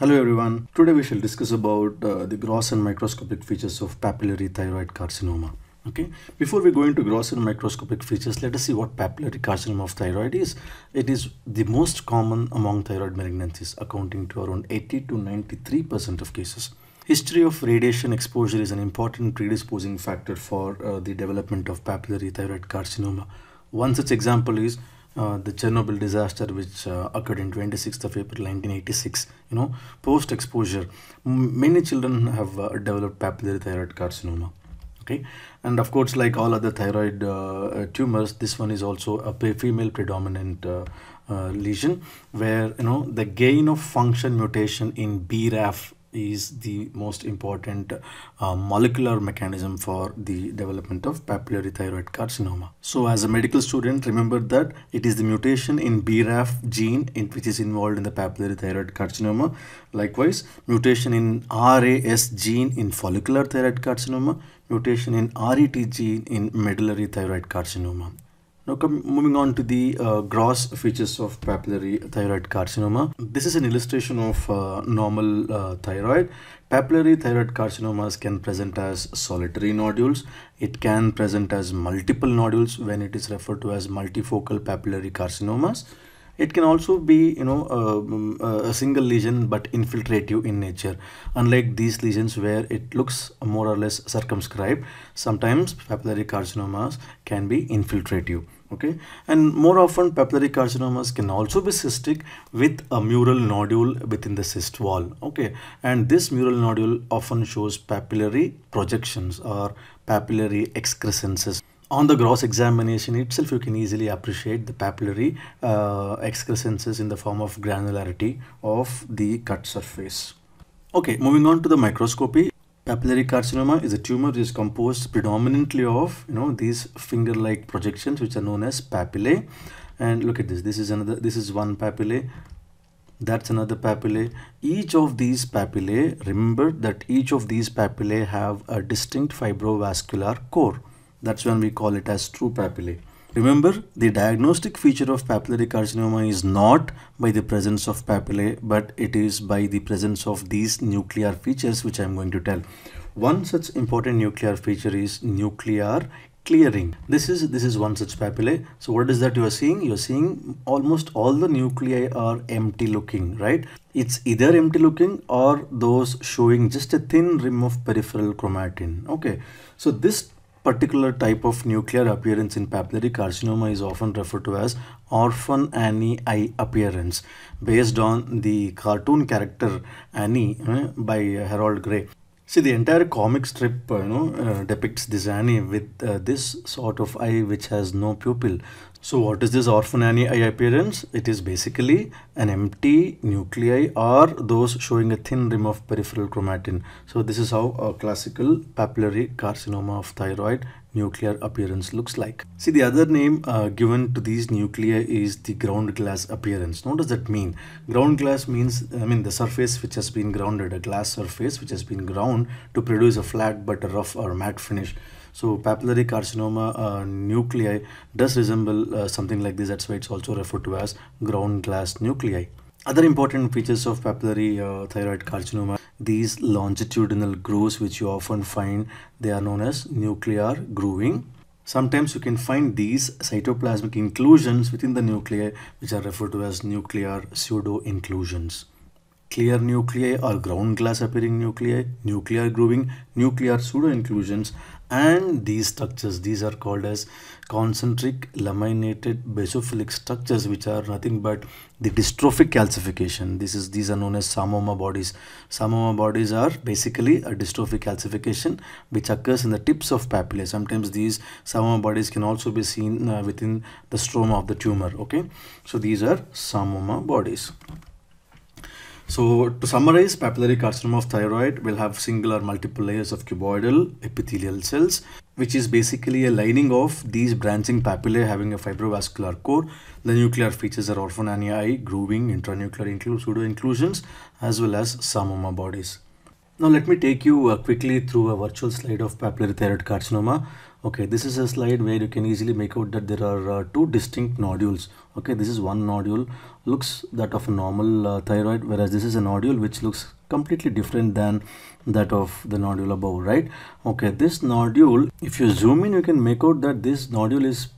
Hello everyone. Today we shall discuss about uh, the gross and microscopic features of papillary thyroid carcinoma. Okay. Before we go into gross and microscopic features, let us see what papillary carcinoma of thyroid is. It is the most common among thyroid malignancies, accounting to around 80 to 93% of cases. History of radiation exposure is an important predisposing factor for uh, the development of papillary thyroid carcinoma. One such example is uh, the Chernobyl disaster which uh, occurred in 26th of April 1986 you know post exposure many children have uh, developed papillary thyroid carcinoma okay and of course like all other thyroid uh, uh, tumors this one is also a female predominant lesion where you know the gain of function mutation in BRAF is the most important uh, molecular mechanism for the development of papillary thyroid carcinoma. So as a medical student, remember that it is the mutation in BRAF gene in, which is involved in the papillary thyroid carcinoma. Likewise, mutation in RAS gene in follicular thyroid carcinoma, mutation in RET gene in medullary thyroid carcinoma. Now come, moving on to the uh, gross features of papillary thyroid carcinoma. This is an illustration of uh, normal uh, thyroid. Papillary thyroid carcinomas can present as solitary nodules. It can present as multiple nodules when it is referred to as multifocal papillary carcinomas. It can also be, you know, a, uh, mm, uh, a single lesion but infiltrative in nature. Unlike these lesions where it looks more or less circumscribed, sometimes papillary carcinomas can be infiltrative okay and more often papillary carcinomas can also be cystic with a mural nodule within the cyst wall okay and this mural nodule often shows papillary projections or papillary excrescences on the gross examination itself you can easily appreciate the papillary uh, excrescences in the form of granularity of the cut surface okay moving on to the microscopy Papillary carcinoma is a tumor which is composed predominantly of you know these finger-like projections which are known as papillae. And look at this. This is another. This is one papillae. That's another papillae. Each of these papillae. Remember that each of these papillae have a distinct fibrovascular core. That's when we call it as true papillae. Remember, the diagnostic feature of papillary carcinoma is not by the presence of papillae, but it is by the presence of these nuclear features, which I'm going to tell. One such important nuclear feature is nuclear clearing. This is this is one such papillae. So what is that you are seeing? You are seeing almost all the nuclei are empty looking, right? It's either empty looking or those showing just a thin rim of peripheral chromatin. Okay, so this particular type of nuclear appearance in papillary carcinoma is often referred to as orphan Annie eye appearance based on the cartoon character Annie eh, by Harold Gray. See, the entire comic strip, uh, you know, uh, depicts this Annie with uh, this sort of eye which has no pupil. So what is this orphan Annie eye appearance? It is basically an empty nuclei or those showing a thin rim of peripheral chromatin. So this is how a classical papillary carcinoma of thyroid nuclear appearance looks like. See the other name uh, given to these nuclei is the ground glass appearance. Now, what does that mean? Ground glass means I mean the surface which has been grounded, a glass surface which has been ground to produce a flat but a rough or matte finish. So papillary carcinoma uh, nuclei does resemble uh, something like this. That's why it's also referred to as ground glass nuclei. Other important features of papillary uh, thyroid carcinoma these longitudinal grooves which you often find they are known as nuclear grooving sometimes you can find these cytoplasmic inclusions within the nuclei which are referred to as nuclear pseudo inclusions clear nuclei or ground glass appearing nuclei, nuclear grooving, nuclear pseudo-inclusions and these structures these are called as concentric laminated basophilic structures which are nothing but the dystrophic calcification this is these are known as samoma bodies samoma bodies are basically a dystrophic calcification which occurs in the tips of papillae sometimes these samoma bodies can also be seen uh, within the stroma of the tumor okay so these are samoma bodies so to summarize, papillary carcinoma of thyroid will have single or multiple layers of cuboidal epithelial cells, which is basically a lining of these branching papillae having a fibrovascular core. The nuclear features are orphanania, grooving, intranuclear pseudo-inclusions, as well as samoma bodies. Now let me take you uh, quickly through a virtual slide of papillary thyroid carcinoma. Okay, this is a slide where you can easily make out that there are uh, two distinct nodules. Okay, this is one nodule looks that of a normal uh, thyroid whereas this is a nodule which looks completely different than that of the nodule above, right? Okay, this nodule, if you zoom in, you can make out that this nodule is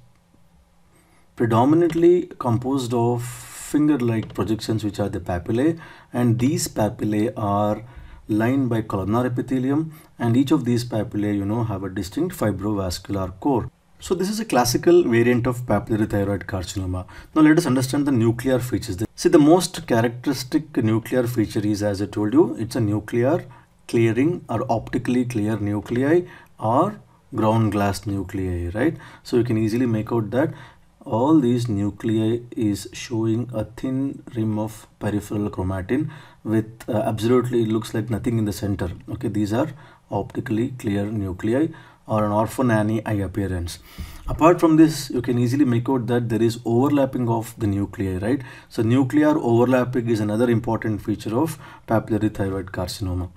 predominantly composed of finger-like projections which are the papillae and these papillae are lined by columnar epithelium and each of these papillae you know have a distinct fibrovascular core. So this is a classical variant of papillary thyroid carcinoma. Now let us understand the nuclear features. See the most characteristic nuclear feature is as I told you it's a nuclear clearing or optically clear nuclei or ground glass nuclei right so you can easily make out that all these nuclei is showing a thin rim of peripheral chromatin with uh, absolutely looks like nothing in the center okay these are optically clear nuclei or an orphan annie eye appearance apart from this you can easily make out that there is overlapping of the nuclei right so nuclear overlapping is another important feature of papillary thyroid carcinoma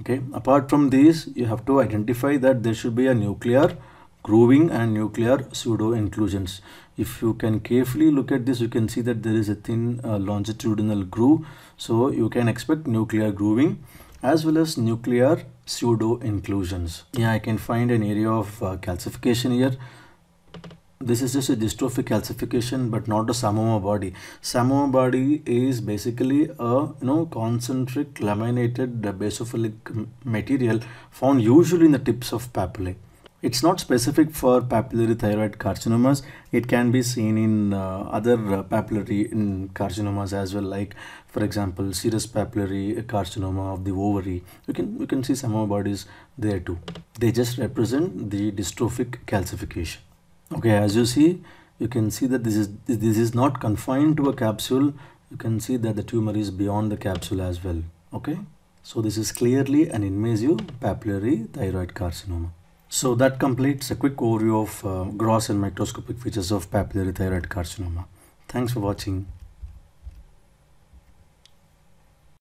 okay apart from these you have to identify that there should be a nuclear grooving and nuclear pseudo inclusions. If you can carefully look at this, you can see that there is a thin uh, longitudinal groove. So you can expect nuclear grooving as well as nuclear pseudo inclusions. Yeah, I can find an area of uh, calcification here. This is just a dystrophic calcification, but not a Samoa body. Samoa body is basically a you know concentric laminated basophilic material found usually in the tips of papillae. It's not specific for papillary thyroid carcinomas. It can be seen in uh, other uh, papillary carcinomas as well, like for example, serous papillary carcinoma of the ovary. You can you can see some more bodies there too. They just represent the dystrophic calcification. Okay, as you see, you can see that this is this is not confined to a capsule. You can see that the tumor is beyond the capsule as well. Okay, so this is clearly an invasive papillary thyroid carcinoma. So that completes a quick overview of uh, gross and microscopic features of papillary thyroid carcinoma. Thanks for watching.